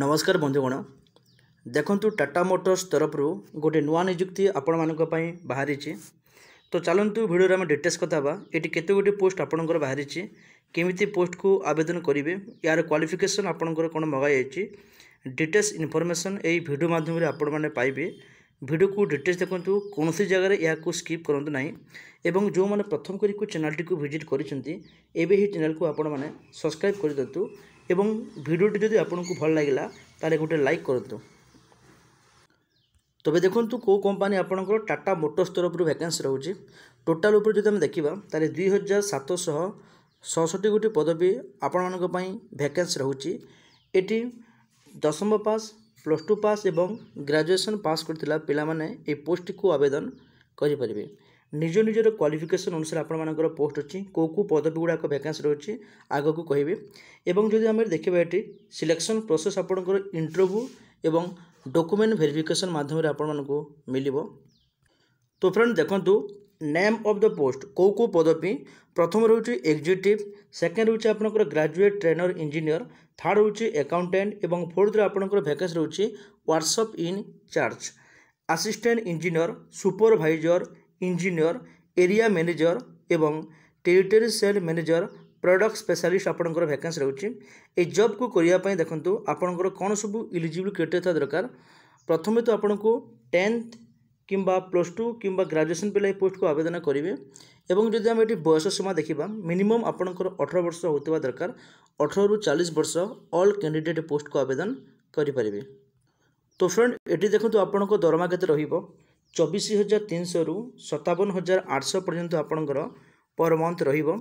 ନମସ୍କାର ବନ୍ଧୁଗଣ ଦେଖନ୍ତୁ ଟାଟା ମୋଟର୍ସ ତରଫରୁ ଗୋଟେ ନୂଆ ନିଯୁକ୍ତି ଆପଣମାନଙ୍କ ପାଇଁ ବାହାରିଛି ତ ଚାଲନ୍ତୁ ଭିଡ଼ିଓରେ ଆମେ ଡିଟେଲ୍ସ କଥା ହେବା ଏଠି କେତେ ଗୁଡ଼ିଏ ପୋଷ୍ଟ ଆପଣଙ୍କର ବାହାରିଛି କେମିତି ପୋଷ୍ଟକୁ ଆବେଦନ କରିବେ ଏହାର କ୍ୱାଲିଫିକେସନ୍ ଆପଣଙ୍କର କ'ଣ ମଗାଯାଇଛି ଡିଟେଲ୍ସ ଇନଫର୍ମେସନ୍ ଏହି ଭିଡ଼ିଓ ମାଧ୍ୟମରେ ଆପଣମାନେ ପାଇବେ ভিডিওকু ডিটেলস দেখুন কোণী জায়গায় এখন স্কিপ করতু না এবং যে প্রথম করি চ্যানেলটি ভিজিট করছেন এবে এই চ্যানেলকে আপনার সবসক্রাইব করে দিও এবং ভিডিওটি যদি আপনার ভাল লাগিলা তাহলে গোটে লাইক করতু তবে দেখুন কো কোম্পানি আপনার টাটা মোটরস তরফর ভ্যাকেন্সি রয়েছে টোটাল উপরে যদি আমি দেখা তাহলে দুই হাজার সাতশহ ছষট্টি গোটি পদবী আপনার ভ্যাকেন্সি রয়েছে এটি দশম পাস প্লস টু পাস এবং গ্রাজুয়েসন পাস করে পিলা মানে এই পোস্টটি আবেদন করে ନିଜ ନିଜର କ୍ୱାଲିଫିକେସନ୍ ଅନୁସାରେ ଆପଣମାନଙ୍କର ପୋଷ୍ଟ ଅଛି କେଉଁ କେଉଁ ପଦବୀ ଗୁଡ଼ାକ ଭ୍ୟାକାନ୍ସି ରହୁଛି ଆଗକୁ କହିବେ ଏବଂ ଯଦି ଆମେ ଦେଖିବା ଏଠି ସିଲେକ୍ସନ୍ ପ୍ରୋସେସ୍ ଆପଣଙ୍କର ଇଣ୍ଟରଭ୍ୟୁ ଏବଂ ଡକୁମେଣ୍ଟ ଭେରିଫିକେସନ୍ ମାଧ୍ୟମରେ ଆପଣମାନଙ୍କୁ ମିଳିବ তো ফ্রেন্ড দেখন্তু নেম অফ দ পোস্ট কেউ কেউ পদবী প্রথম রয়েছে এক্সিকিউটিভ সেকেন্ড রয়েছে আপনার গ্রাজুয়েট ট্রেনর ইঞ্জিনিয়র থার্ড রয়েছে একাউন্টাট এবং ফোর্থরে আপনার ভ্যাকেন্সি রয়েছে workshop in charge assistant engineer supervisor engineer area manager ଏବଂ territory sale manager product specialist ଆପଣଙ୍କର ଭ୍ୟାକାନ୍ସି ରହୁଛି ଏହି ଜବ୍କୁ କରିବା ପାଇଁ ଦେଖନ୍ତୁ ଆପଣଙ୍କର କ'ଣ ସବୁ ଇଲିଜିବୁଲ୍ କ୍ରାଇଟେରିଆ ଥିବା ଦରକାର ପ୍ରଥମେ ତ ଆପଣଙ୍କୁ ଟେନ୍ଥ କିମ୍ବା ପ୍ଲସ୍ ଟୁ କିମ୍ବା ଗ୍ରାଜୁଏସନ୍ ପିଲା ଏହି ପୋଷ୍ଟକୁ ଆବେଦନ କରିବେ ଏବଂ ଯଦି ଆମେ ଏଠି ବୟସ ସୀମା ଦେଖିବା ମିନିମମ୍ ଆପଣଙ୍କର ଅଠର ବର୍ଷ ହେଉଥିବା ଦରକାର ଅଠରରୁ ଚାଳିଶ ବର୍ଷ ଅଲ୍ କ୍ୟାଣ୍ଡିଡେଟ୍ ପୋଷ୍ଟକୁ ଆବେଦନ କରିପାରିବେ ତ ଫ୍ରେଣ୍ଡ ଏଠି ଦେଖନ୍ତୁ ଆପଣଙ୍କ ଦରମା କେତେ ରହିବ ଚବିଶ ହଜାର ତିନିଶହରୁ ସତାବନ ହଜାର ଆଠଶହ ପର୍ଯ୍ୟନ୍ତ ଆପଣଙ୍କର ପର୍ ମନ୍ଥ ରହିବ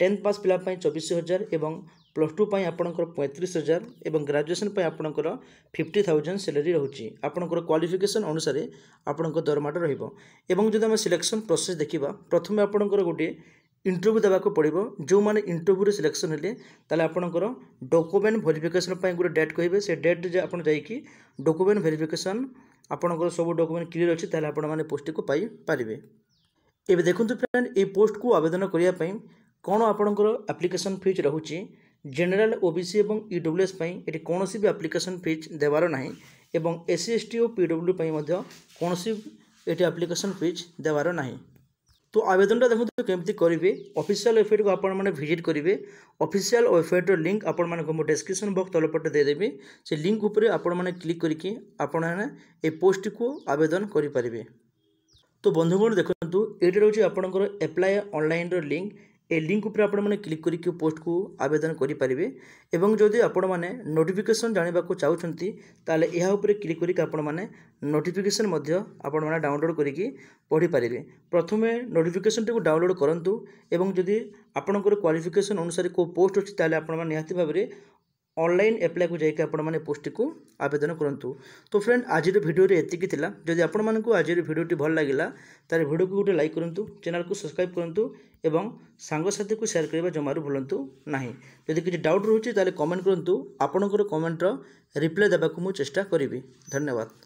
ଟେନ୍ଥ ପାସ୍ ପିଲା ପାଇଁ ଚବିଶ ହଜାର ଏବଂ ପ୍ଲସ୍ ଟୁ ପାଇଁ ଆପଣଙ୍କର ପଇଁତିରିଶ ହଜାର ଏବଂ ଗ୍ରାଜୁଏସନ୍ ପାଇଁ ଆପଣଙ୍କର ଫିଫ୍ଟି ଥାଉଜେଣ୍ଡ ସାଲେରୀ ରହୁଛି ଆପଣଙ୍କର କ୍ୱାଲିଫିକେସନ୍ ଅନୁସାରେ ଆପଣଙ୍କ ଦରମାଟା ରହିବ ଏବଂ ଯଦି ଆମେ ସିଲେକ୍ସନ୍ ପ୍ରୋସେସ୍ ଦେଖିବା ପ୍ରଥମେ ଆପଣଙ୍କର ଗୋଟିଏ ଇଣ୍ଟରଭ୍ୟୁ ଦେବାକୁ ପଡ଼ିବ ଯେଉଁମାନେ ଇଣ୍ଟରଭ୍ୟୁରେ ସିଲେକ୍ସନ୍ ହେଲେ ତାହେଲେ ଆପଣଙ୍କର ଡକୁମେଣ୍ଟ ଭେରିଫିକେସନ୍ ପାଇଁ ଗୋଟେ ଡେଟ୍ କହିବେ ସେ ଡେଟ୍ରେ ଆପଣ ଯାଇକି ଡକୁମେଣ୍ଟ ଭେରିଫିକେସନ୍ ଆପଣଙ୍କର ସବୁ ଡକୁମେଣ୍ଟ କ୍ଲିୟର ଅଛି ତାହେଲେ ଆପଣମାନେ ପୋଷ୍ଟଟିକୁ ପାଇପାରିବେ ଏବେ ଦେଖନ୍ତୁ ଫ୍ରେଣ୍ଡ ଏହି ପୋଷ୍ଟକୁ ଆବେଦନ କରିବା ପାଇଁ କ'ଣ ଆପଣଙ୍କର ଆପ୍ଲିକେସନ୍ ଫିଜ୍ ରହୁଛି ଜେନେରାଲ ଓବିସି ଏବଂ ଇଡବ୍ଲ୍ୟୁଏସ୍ ପାଇଁ ଏଠି କୌଣସି ବି ଆପ୍ଲିକେସନ୍ ଫିଜ୍ ଦେବାର ନାହିଁ ଏବଂ ଏସ୍ ସି ଏସ୍ ଟି ଓ ପି ଡବ୍ଲ୍ୟୁ ପାଇଁ ମଧ୍ୟ କୌଣସି ଏଠି ଆପ୍ଲିକେସନ୍ ଫିଜ୍ ଦେବାର ନାହିଁ তো আবেদনটা দেখুন কেমি করবে অফিসিয়াল ওয়েবসাইটকে আপনার ভিজিট করবে অফিসিয়াল ওয়েবসাইটর লিঙ্ক আপনার মো ডেসক্রিপশন বক্স তলপটে দেদেবি সে লিঙ্ক উপরে আপনার ক্লিক করি আপনার এই পোস্টটি আবেদন করে পারে তো বন্ধুগণ দেখুন এটা রয়েছে আপনার অ্যাপ্লাই অনলাইনর লিঙ্ক এই লিঙ্ক উপরে ଆପଣମାନେ କ୍ଲିକ୍ କରିକି ପୋଷ୍ଟକୁ ଆବେଦନ କରିପାରିବେ ଏବଂ ଯଦି ଆପଣମାନେ ନୋଟିଫିକେସନ୍ ଜାଣିବାକୁ ଚାହୁଁଛନ୍ତି ତାହେଲେ ଏହା ଉପରେ କ୍ଲିକ୍ କରିକି ଆପଣମାନେ ନୋଟିଫିକେସନ୍ ମଧ୍ୟ ଆପଣମାନେ ଡାଉନଲୋଡ଼୍ କରିକି ପଢ଼ିପାରିବେ ପ୍ରଥମେ ନୋଟିଫିକେସନ୍ଟିକୁ ଡାଉନଲୋଡ଼୍ କରନ୍ତୁ ଏବଂ ଯଦି ଆପଣଙ୍କର କ୍ୱାଲିଫିକେସନ୍ ଅନୁସାରେ କେଉଁ ପୋଷ୍ଟ ଅଛି ତାହେଲେ ଆପଣମାନେ ନିହାତି ଭାବରେ অনলাইন আপ্লাই যাই আপনার পোস্টটি আবেদন করতু তো ফ্রেন্ড আজির ভিডিওরে এতিকি লা যদি আপনার আজির ভিডিওটি ভাল লাগিলা তাহলে ভিডিওকে গোটে লাইক করতু চ্যানেলকে সবসক্রাইব করতু এবং সাংসাথী সেয়ার করা জমার ভুলতু না যদি কিছু ডাউট রয়েছে তাহলে কমেন্ট করতু আপনার কমেন্টর রিপ্লাই দেওয়া চেষ্টা করবি ধন্যবাদ